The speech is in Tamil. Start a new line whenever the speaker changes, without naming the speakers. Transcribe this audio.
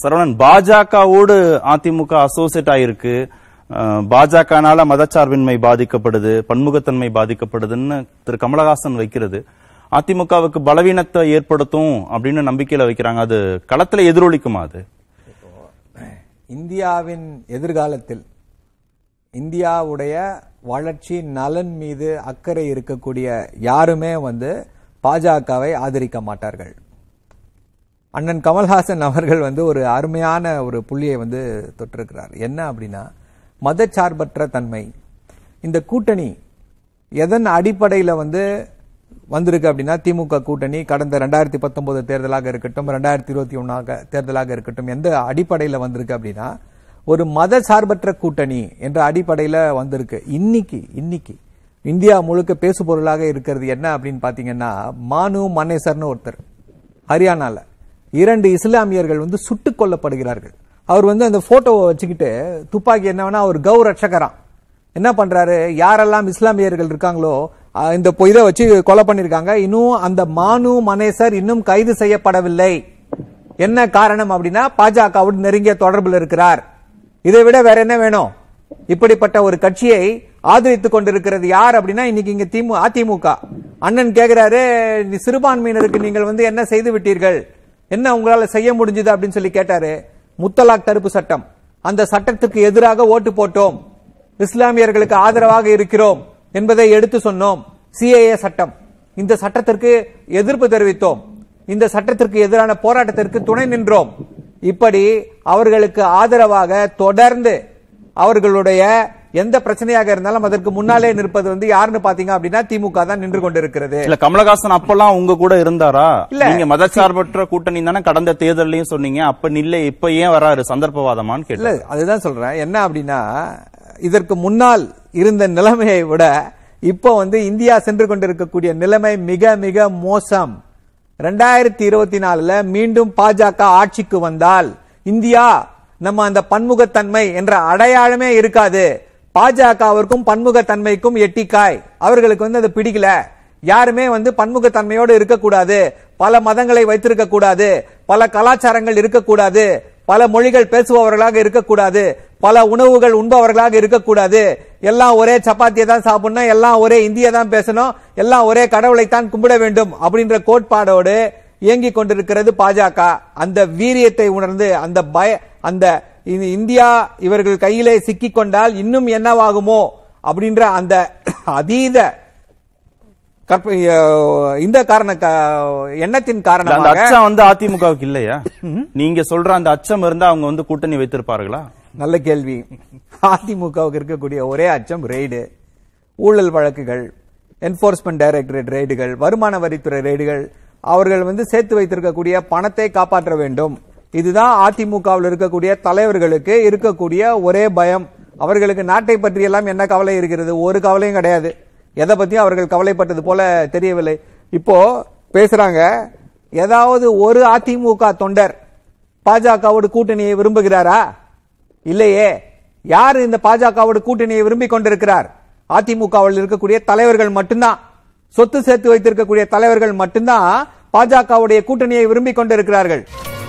சரவணன் பாஜகவோடு அதிமுக அசோசியேட் ஆயிருக்கு பாஜகனால மதச்சார்பின்மை பாதிக்கப்படுது பன்முகத்தன்மை பாதிக்கப்படுதுன்னு திரு கமலஹாசன் வைக்கிறது அதிமுகவுக்கு பலவீனத்தை ஏற்படுத்தும் அப்படின்னு நம்பிக்கையில வைக்கிறாங்க அது களத்துல எதிரொலிக்குமா அது
இந்தியாவின் எதிர்காலத்தில் இந்தியாவுடைய வளர்ச்சி நலன் மீது அக்கறை இருக்கக்கூடிய யாருமே வந்து பாஜகவை ஆதரிக்க மாட்டார்கள் அண்ணன் கமல்ஹாசன் அவர்கள் வந்து ஒரு அருமையான ஒரு புள்ளியை வந்து தொட்டிருக்கிறார் என்ன அப்படின்னா மதச்சார்பற்ற தன்மை இந்த கூட்டணி எதன் அடிப்படையில் வந்து வந்திருக்கு அப்படின்னா திமுக கூட்டணி கடந்த ரெண்டாயிரத்தி பத்தொன்பது தேர்தலாக இருக்கட்டும் ரெண்டாயிரத்தி இருபத்தி ஒன்றாக தேர்தலாக இருக்கட்டும் எந்த அடிப்படையில் வந்திருக்கு அப்படின்னா ஒரு மத சார்பற்ற கூட்டணி என்ற அடிப்படையில் வந்திருக்கு இன்னைக்கு இன்னைக்கு இந்தியா முழுக்க பேசு பொருளாக இருக்கிறது என்ன அப்படின்னு பார்த்தீங்கன்னா மானு மனேசர்னு ஒருத்தர் ஹரியானாவில் இரண்டு இஸ்லாமியர்கள் வந்து சுட்டுக் கொல்லப்படுகிறார்கள் அவர் வந்து அந்த போட்டோவை வச்சுக்கிட்டு துப்பாக்கி என்ன அவர் கௌ ரட்சகரா என்ன பண்றாரு யாரெல்லாம் இஸ்லாமியர்கள் இருக்காங்களோ இந்த இதை வச்சு கொலை பண்ணிருக்காங்க இன்னும் அந்த மானு மனேசர் இன்னும் கைது செய்யப்படவில்லை என்ன காரணம் அப்படின்னா பாஜகவுடன் நெருங்கிய தொடர்பில் இருக்கிறார் இதை விட வேற என்ன வேணும் இப்படிப்பட்ட ஒரு கட்சியை ஆதரித்துக் கொண்டிருக்கிறது யார் அப்படின்னா இன்னைக்கு இங்க திமுக அதிமுக அண்ணன் கேட்கிறாரு சிறுபான்மையினருக்கு நீங்கள் வந்து என்ன செய்து விட்டீர்கள் என்ன உங்களால் செய்ய முடிஞ்சது அப்படின்னு சொல்லி கேட்டாரு முத்தலாக் தடுப்பு சட்டம் அந்த சட்டத்துக்கு எதிராக ஓட்டு போட்டோம் இஸ்லாமியர்களுக்கு ஆதரவாக இருக்கிறோம் என்பதை எடுத்து சொன்னோம் சிஏஏ சட்டம் இந்த சட்டத்திற்கு எதிர்ப்பு தெரிவித்தோம் இந்த சட்டத்திற்கு எதிரான போராட்டத்திற்கு துணை நின்றோம் இப்படி அவர்களுக்கு ஆதரவாக தொடர்ந்து அவர்களுடைய எந்த பிரச்சனையாக இருந்தாலும் அதற்கு முன்னாலே நிற்பது வந்து யாருன்னு பாத்தீங்க அப்படின்னா திமுக தான் நின்று கொண்டிருக்கிறது இல்ல
கமலஹாசன் அப்பெல்லாம் உங்க கூட இருந்தாரா இல்ல நீங்க மதச்சார்பற்ற கூட்டணி தானே கடந்த தேர்தலையும் சொன்னீங்க அப்ப நில்ல இப்ப ஏன் வராரு சந்தர்ப்பவாதமான்னு கேட்டு
அதுதான் சொல்றேன் என்ன அப்படின்னா இதற்கு முன்னால் இருந்த நிலைமையை விட இப்போ வந்து இந்தியா சென்று கொண்டிருக்கக்கூடிய நிலைமை மிக மிக மோசம் ரெண்டாயிரத்தி இருபத்தி நாலுல மீண்டும் பாஜக ஆட்சிக்கு வந்தால் இந்தியா நம்ம அந்த பன்முகத்தன்மை என்ற அடையாளமே இருக்காது பாஜகவிற்கும் பன்முகத்தன்மைக்கும் எட்டிக்காய் அவர்களுக்கு வந்து அது பிடிக்கல யாருமே வந்து பன்முகத்தன்மையோடு இருக்கக்கூடாது பல மதங்களை வைத்திருக்க கூடாது பல கலாச்சாரங்கள் இருக்கக்கூடாது பல மொழிகள் பேசுபவர்களாக இருக்கக்கூடாது பல உணவுகள் உண்பவர்களாக இருக்கக்கூடாது எல்லாம் ஒரே சப்பாத்தியை தான் சாப்பிடணும் எல்லாம் ஒரே இந்தியை தான் பேசணும் எல்லாம் ஒரே கடவுளை தான் கும்பிட வேண்டும் அப்படின்ற கோட்பாடோடு இயங்கிக் கொண்டிருக்கிறது பாஜக அந்த வீரியத்தை உணர்ந்து அந்த பய அந்த இந்தியா இவர்கள் கையிலே சிக்கிக்கொண்டால் இன்னும் என்னவாகுமோ அப்படின்ற அந்த அதீத இந்த காரண எண்ணத்தின் காரணமாக அச்சம்
வந்து அதிமுகவுக்கு இல்லையா நீங்க சொல்ற அந்த அச்சம் இருந்தா அவங்க வந்து கூட்டணி வைத்திருப்பார்களா
நல்ல கேள்வி அதிமுகவுக்கு இருக்கக்கூடிய ஒரே அச்சம் ரெய்டு ஊழல் வழக்குகள் என்போர்ஸ்மெண்ட் டைரக்டரேட் ரெய்டுகள் வருமான வரித்துறை ரெய்டுகள் அவர்கள் வந்து சேர்த்து வைத்திருக்கக்கூடிய பணத்தை காப்பாற்ற வேண்டும் இதுதான் அதிமுகவில் இருக்கக்கூடிய தலைவர்களுக்கு இருக்கக்கூடிய ஒரே பயம் அவர்களுக்கு நாட்டை பற்றியெல்லாம் என்ன கவலை இருக்கிறது ஒரு கவலையும் கிடையாது எதை பத்தியும் அவர்கள் கவலைப்பட்டது போல தெரியவில்லை இப்போ பேசுறாங்க ஏதாவது ஒரு அதிமுக தொண்டர் பாஜகவோடு கூட்டணியை விரும்புகிறாரா இல்லையே யார் இந்த பாஜகவோடு கூட்டணியை விரும்பி கொண்டிருக்கிறார் அதிமுகவில் இருக்கக்கூடிய தலைவர்கள் மட்டும்தான் சொத்து சேர்த்து வைத்திருக்கக்கூடிய தலைவர்கள் மட்டும்தான் பாஜகவுடைய கூட்டணியை விரும்பிக் கொண்டிருக்கிறார்கள்